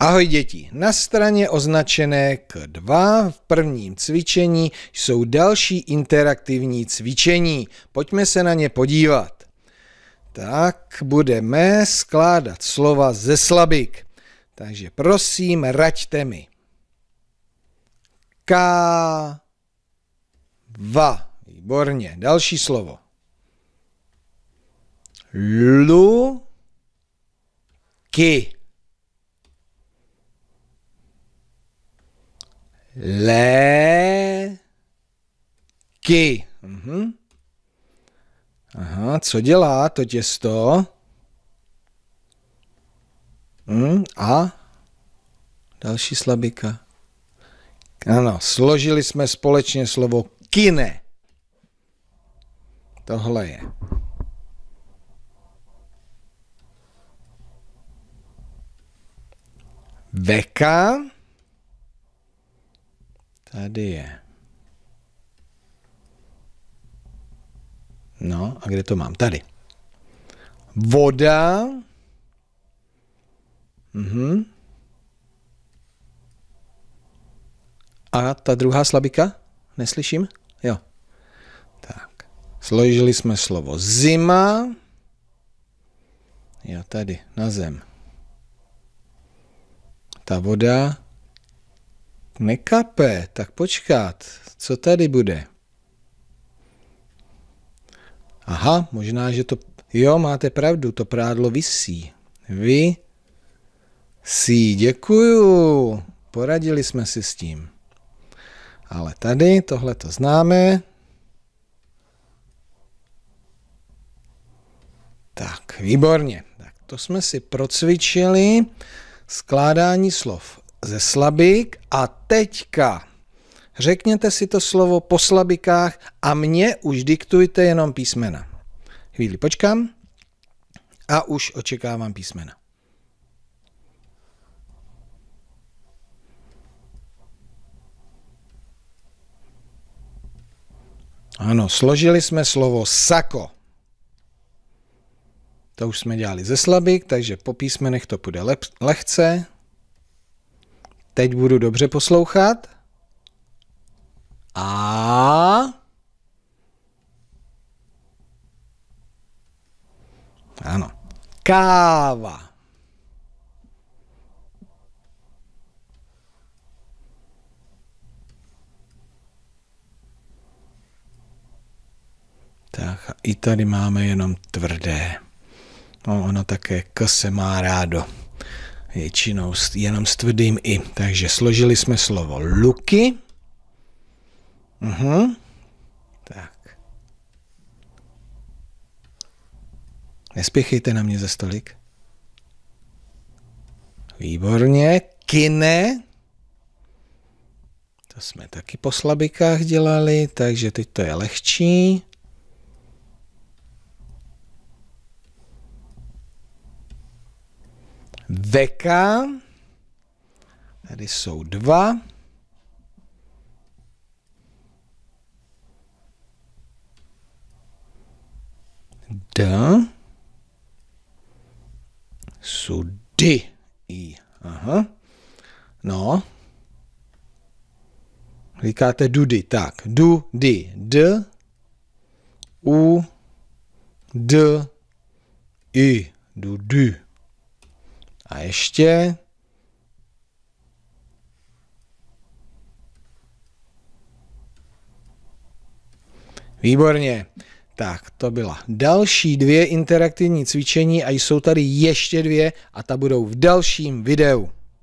Ahoj děti, na straně označené K2 v prvním cvičení jsou další interaktivní cvičení. Pojďme se na ně podívat. Tak budeme skládat slova ze slabik. Takže prosím, raďte mi. K va. Výborně. Další slovo. Lu ki. Léky. Mhm. Aha, co dělá to těsto? Mm, a další slabika. Ano, složili jsme společně slovo kine. Tohle je. Veka. Tady je. No a kde to mám? Tady. Voda. Mhm. A ta druhá slabika? Neslyším? Jo. Tak. Složili jsme slovo zima. Jo, tady, na zem. Ta voda nekape, tak počkat, co tady bude? Aha, možná, že to... Jo, máte pravdu, to prádlo vysí. Vy sí, děkuju. Poradili jsme si s tím. Ale tady tohle to známe. Tak, výborně. Tak to jsme si procvičili skládání slov ze slabik a teďka řekněte si to slovo po slabikách a mě už diktujte jenom písmena. Chvíli počkám a už očekávám písmena. Ano, složili jsme slovo sako. To už jsme dělali ze slabik, takže po písmenech to půjde lehce. Teď budu dobře poslouchat. A... Ano. Káva. Tak a i tady máme jenom tvrdé. No, ono také K se má rádo většinou jenom s tvrdým i. Takže složili jsme slovo luky. Uhum. Tak. Nespěchejte na mě ze stolik. Výborně. Kine. To jsme taky po slabikách dělali, takže teď to je lehčí. Veka. Tady jsou dva. D. Jsou D. I. Aha. No. Říkáte dudy. Tak. Du, d D. U. D. I. Dudy. A ještě Výborně. Tak, to byla další dvě interaktivní cvičení a jsou tady ještě dvě a ta budou v dalším videu.